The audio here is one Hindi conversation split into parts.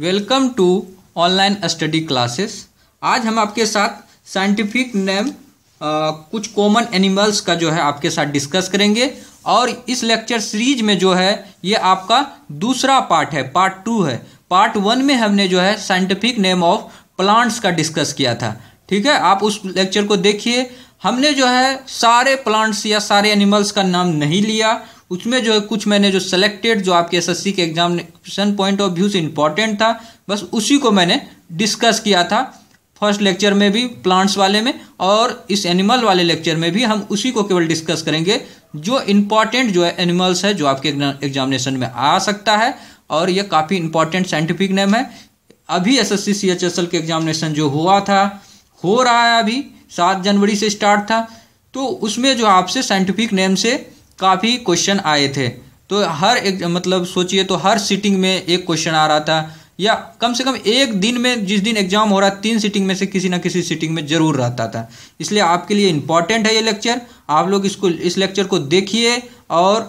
welcome to online study classes आज हम आपके साथ साइंटिफिक नेम कुछ कॉमन एनिमल्स का जो है आपके साथ डिस्कस करेंगे और इस लेक्चर सीरीज में जो है ये आपका दूसरा पार्ट है पार्ट टू है पार्ट वन में हमने जो है साइंटिफिक नेम ऑफ प्लांट्स का डिस्कस किया था ठीक है आप उस लेक्चर को देखिए हमने जो है सारे प्लांट्स या सारे एनिमल्स का नाम नहीं लिया उसमें जो है कुछ मैंने जो सेलेक्टेड जो आपके एस के एग्जामिनेशन पॉइंट ऑफ व्यू से इम्पॉर्टेंट था बस उसी को मैंने डिस्कस किया था फर्स्ट लेक्चर में भी प्लांट्स वाले में और इस एनिमल वाले लेक्चर में भी हम उसी को केवल डिस्कस करेंगे जो इम्पॉर्टेंट जो है एनिमल्स है जो आपके एग्जामिनेशन में आ सकता है और यह काफ़ी इम्पॉर्टेंट साइंटिफिक नेम है अभी एस एस सी के एग्जामिनेशन जो हुआ था हो रहा है अभी सात जनवरी से स्टार्ट था तो उसमें जो आपसे साइंटिफिक नेम से काफ़ी क्वेश्चन आए थे तो हर एक मतलब सोचिए तो हर सीटिंग में एक क्वेश्चन आ रहा था या कम से कम एक दिन में जिस दिन एग्जाम हो रहा तीन सीटिंग में से किसी ना किसी सीटिंग में जरूर रहता था इसलिए आपके लिए इम्पॉर्टेंट है ये लेक्चर आप लोग इसको इस लेक्चर को देखिए और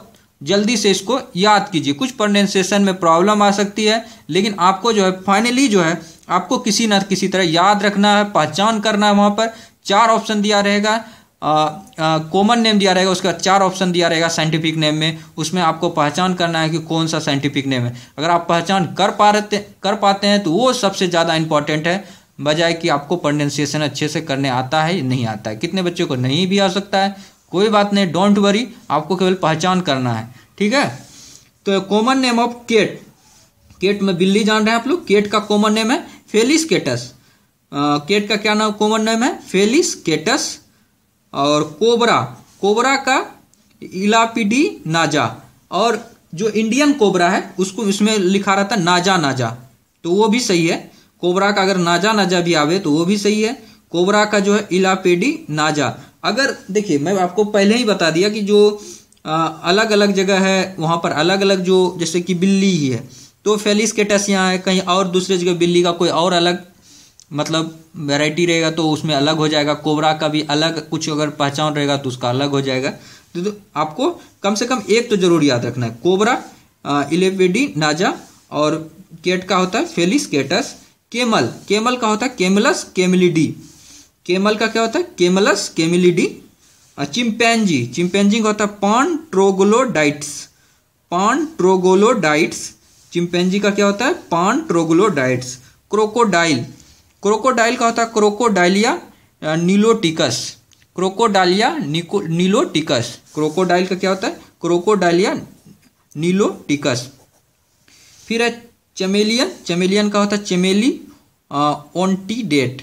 जल्दी से इसको याद कीजिए कुछ प्रोनाउंसिएशन में प्रॉब्लम आ सकती है लेकिन आपको जो है फाइनली जो है आपको किसी ना किसी तरह याद रखना है पहचान करना है वहाँ पर चार ऑप्शन दिया रहेगा कॉमन नेम दिया रहेगा उसका चार ऑप्शन दिया रहेगा साइंटिफिक नेम में उसमें आपको पहचान करना है कि कौन सा साइंटिफिक नेम है अगर आप पहचान कर पा रहे कर पाते हैं तो वो सबसे ज़्यादा इंपॉर्टेंट है बजाय कि आपको प्रोनाउंसिएशन अच्छे से करने आता है नहीं आता है कितने बच्चों को नहीं भी आ सकता है कोई बात नहीं डोंट वरी आपको केवल पहचान करना है ठीक है तो common name of cat cat में बिल्ली जान रहे हैं आप लोग केट का कॉमन नेम है फेलिस केटस केट का क्या नाम कॉमन नेम है फेलिस केटस और कोबरा कोबरा का इलापीडी नाजा और जो इंडियन कोबरा है उसको इसमें लिखा रहता है नाजा नाजा तो वो भी सही है कोबरा का अगर नाजा नाजा भी आवे तो वो भी सही है कोबरा का जो है इलापेडी नाजा अगर देखिए मैं आपको पहले ही बता दिया कि जो आ, अलग अलग जगह है वहाँ पर अलग अलग जो जैसे कि बिल्ली ही है तो फेलिस केटस यहाँ है कहीं और दूसरे जगह बिल्ली का कोई और अलग मतलब वैरायटी रहेगा तो उसमें अलग हो जाएगा कोबरा का भी अलग कुछ अगर पहचान रहेगा तो उसका अलग हो जाएगा तो, तो आपको कम से कम एक तो जरूर याद रखना है कोबरा इलेपेडी नाजा और केट का होता है फेलिस केटस केमल केमल का होता है केमलस केमिलीडी केमल का क्या होता है केमलस केमिलीडी चिंपैनजी चिंपैनजी का होता है Pan troglodytes Pan troglodytes chimpanzee का क्या होता है पॉन ट्रोगोलोडाइट्स क्रोकोडाइल क्रोकोडाइल का होता है क्रोकोडाइलिया नीलोटिकस क्रोकोडालिया नीलोटिकस क्रोकोडाइल का क्या होता है क्रोकोडालिया नीलोटिकस फिर है चमेलियन चमेलियन का होता है चमेली ओंटीडेट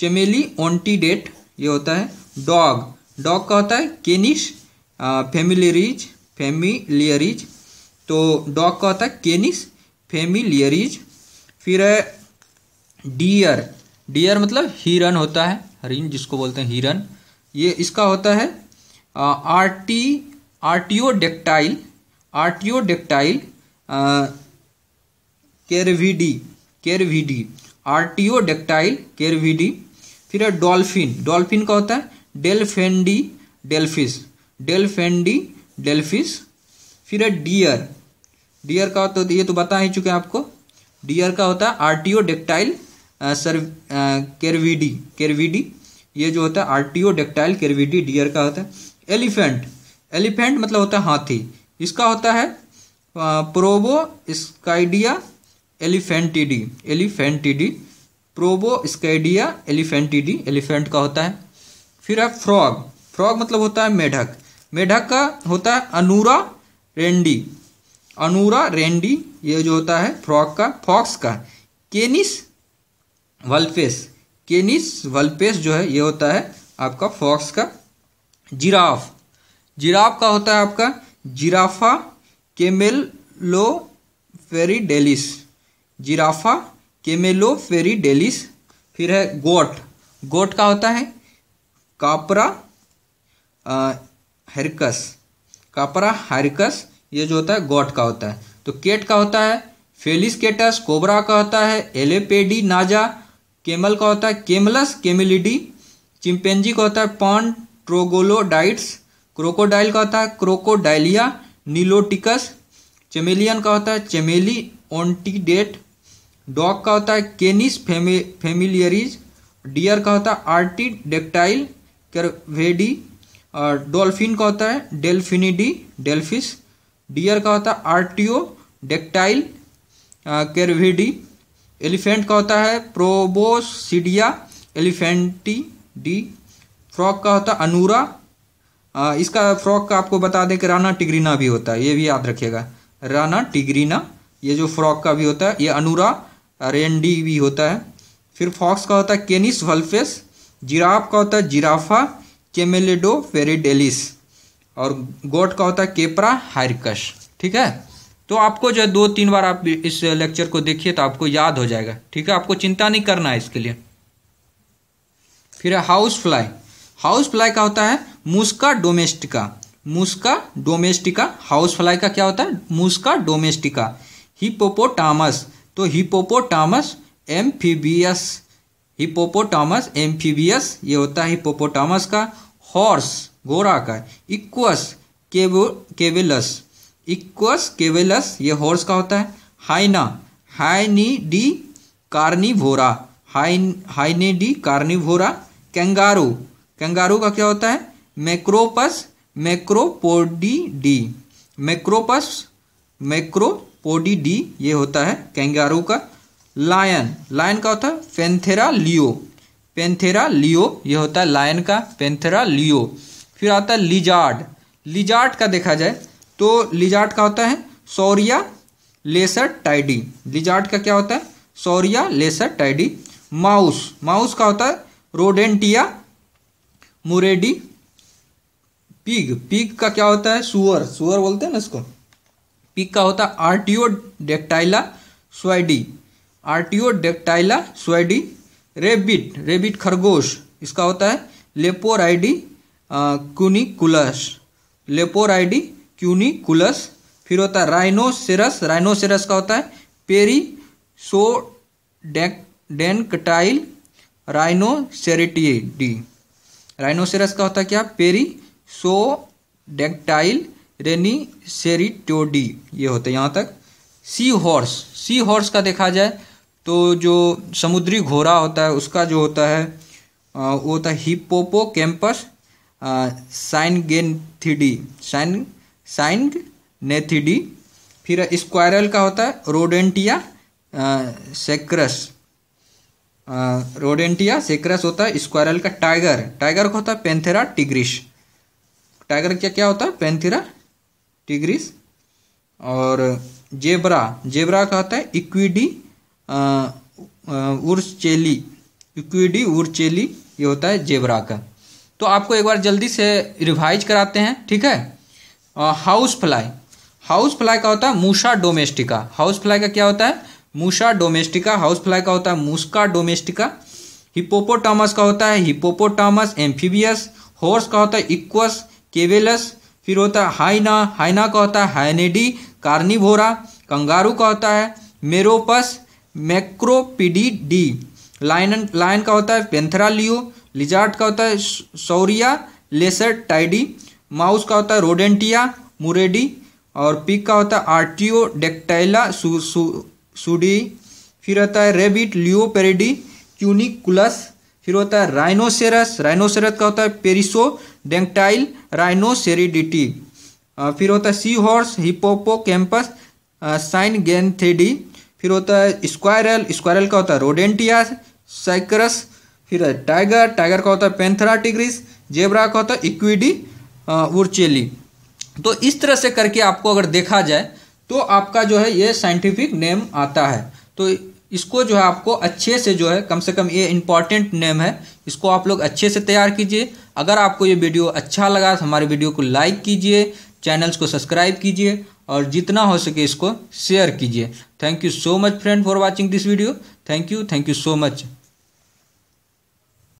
चमेली ओंटीडेट ये होता है डॉग डॉग का होता है केनिस फेमिलियरिज फेमिलियरीज तो डॉग का होता है केनिस फेमिलियरीज फिर है डियर डियर मतलब हिरन होता है हरिन जिसको बोलते हैं हिरन ये इसका होता है आरटी आर्टियोडेक्टाइल आर्टियोडेक्टाइल केरविडी आरटीओ आर्टियोडेक्टाइल केरविडी फिर है डॉल्फिन डॉल्फिन का होता है डेल्फेंडी डेल्फिस डेल्फेंडी डेल्फिस फिर है डियर डियर का तो ये तो बता ही चुके हैं आपको डियर का होता है आर्टियोडेक्टाइल सर केरविडी केरविडी ये जो होता है आरटीओ डेक्टाइल केरविडी डियर का होता है एलिफेंट एलिफेंट मतलब होता है हाथी इसका होता है Proboscidea Elephantidae Elephantidae Proboscidea Elephantidae elephant का होता है फिर है फ्रॉग फ्रॉग मतलब होता है मेढक मेढक का होता है अनूरा रेंडी अनूरा रेंडी ये जो होता है फ्रॉग का फॉक्स का केनिस वल्पेस केनिस वल्पेस जो है ये होता है आपका फॉक्स का जिराफ जिराफ का होता है आपका जिराफा केमेलो फेरीडेलिस जिराफा केमेलो फेरी डेलिस फिर है गोट गोट का होता है कापरा हरकस कापरा हरकस ये जो होता है गोट का होता है तो केट का होता है फेलिस केटस कोबरा का होता है एलेपेडी नाजा केमल का होता है केमलस केमिलिडी चिंपेंजी का होता है पॉन ट्रोगोलोडाइट्स क्रोकोडाइल का होता है क्रोकोडाइलिया नीलोटिकस चमेलियन का होता है चमेली ओंटीडेट डॉग का होता है केनिस फेमे फेमिलियरीज डियर का होता है आर्टी डेक्टाइल करवेडी और डॉल्फिन का होता है डेल्फिनिडी डेल्फिस डियर का होता है आर्टियो डेक्टाइल करवेडी एलिफेंट का होता है प्रोबोसिडिया एलिफेंटी डी फ्रॉक का होता है अनूरा आ, इसका फ्रॉक का आपको बता दें कि राना टिग्रीना भी होता है ये भी याद रखिएगा राना टिग्रीना ये जो फ्रॉक का भी होता है ये अनूरा रेंडी भी होता है फिर फॉक्स का होता है केनिस वल्फेस जिराफ का होता है जिराफा केमेलेडो फेरेडेलिस और गोट का होता है केपरा हायरकश ठीक है तो आपको जो है दो तीन बार आप इस लेक्चर को देखिए तो आपको याद हो जाएगा ठीक है आपको चिंता नहीं करना है इसके लिए फिर हाउस फ्लाई हाउस फ्लाई का होता है मुस्का डोमेस्टिका मुस्का डोमेस्टिका हाउस फ्लाई का क्या होता है मुस्का डोमेस्टिका हिपोपोटामस तो हिपोपोटामस एम्फीबियस हिपोपोटामस एम्फीबियस ये होता है हिपोपोटामस का हॉर्स घोड़ा का इक्वस केवो केवेलस इक्वस केवेलस ये हॉर्स का होता है Hyaena Hyaenidae Carnivora Hyaena Hyaenidae Carnivora kangaroo kangaroo का क्या होता है Macropus Macropodidae Macropus Macropodidae ये होता है कैंगारू का लायन लायन का होता है पेंथेरा लियो पेंथेरा लियो ये होता है लायन का पेंथेरा लियो फिर आता है लिजार्ड लिजार्ड का देखा जाए तो लिजार्ट का होता है सौरिया लेसर टाइडी लिजार्ट का क्या होता है Sauria Lacertidae mouse mouse का होता है रोडेंटिया मुरेडी पिग पिग का क्या होता है सुअर सुअर बोलते हैं ना इसको पिग का होता है Artiodactyla Suidae Artiodactyla Suidae rabbit rabbit खरगोश इसका होता है लेपोराइडी कुनिकुलस लेपोराइडी क्यूनिकुलस फिर होता है राइनोसेरस राइनोसेरस का होता है Perissodactyla rhinoceros का होता है क्या पेरी सो डेंकटाइल रेनीसेरिटोडी ये होता है यहाँ तक सी हॉर्स सी हॉर्स का देखा जाए तो जो समुद्री घोड़ा होता है उसका जो होता है वो होता है Hippocampus Syngnathidae syn Syngnathidae फिर स्क्वायरल का होता है रोडेंटिया सेक्रस रोडेंटिया सेक्रस होता है स्क्वायरल का टाइगर टाइगर का होता है पेंथेरा टिग्रिस टाइगर क्या क्या होता है पेंथेरा टिग्रिस और जेबरा जेबरा का होता है इक्विडी उर्चेली इक्विडी उर्चेली ये होता है जेबरा का तो आपको एक बार जल्दी से रिवाइज कराते हैं ठीक है हाउस फ्लाई हाउस फ्लाई का होता है मूसा डोमेस्टिका हाउस फ्लाई का क्या होता है मूसा डोमेस्टिका हाउस फ्लाई का होता है मूसका डोमेस्टिका हिपोपोटामस का होता है हिपोपोटामस एम्फीबियस हॉर्स का होता है इक्वस केवेलस फिर होता है हाइना हाइना का होता है हाइनेडी कार्निभोरा कंगारू का होता है मेरोपस डी लाइन लाइन का होता है पेंथरा लियो लिजार्ट का होता है सौरिया लेसर टाइडी माउस का होता है रोडेंटिया मुरेडी और पिक का होता है आर्टियो डेक्टाइला सुडी फिर होता है रेबिट क्यूनिक क्यूनिकुलस फिर होता है राइनोसेरस राइनोसेरस का होता है पेरिसो डेंटाइल राइनोसेरिडिटी फिर होता है सी हॉर्स हिपोपो कैंपस साइन गेंथेडी फिर होता है स्क्वायरल स्क्वायरल का होता है रोडेंटिया साइकरस फिर टाइगर टाइगर का होता है पेंथरा टिग्रिस जेबरा का होता है इक्विडी उर्चेली तो इस तरह से करके आपको अगर देखा जाए तो आपका जो है ये साइंटिफिक नेम आता है तो इसको जो है आपको अच्छे से जो है कम से कम ये इंपॉर्टेंट नेम है इसको आप लोग अच्छे से तैयार कीजिए अगर आपको ये वीडियो अच्छा लगा तो हमारे वीडियो को लाइक कीजिए चैनल्स को सब्सक्राइब कीजिए और जितना हो सके इसको शेयर कीजिए thank you so much friend for watching this video thank you thank you so much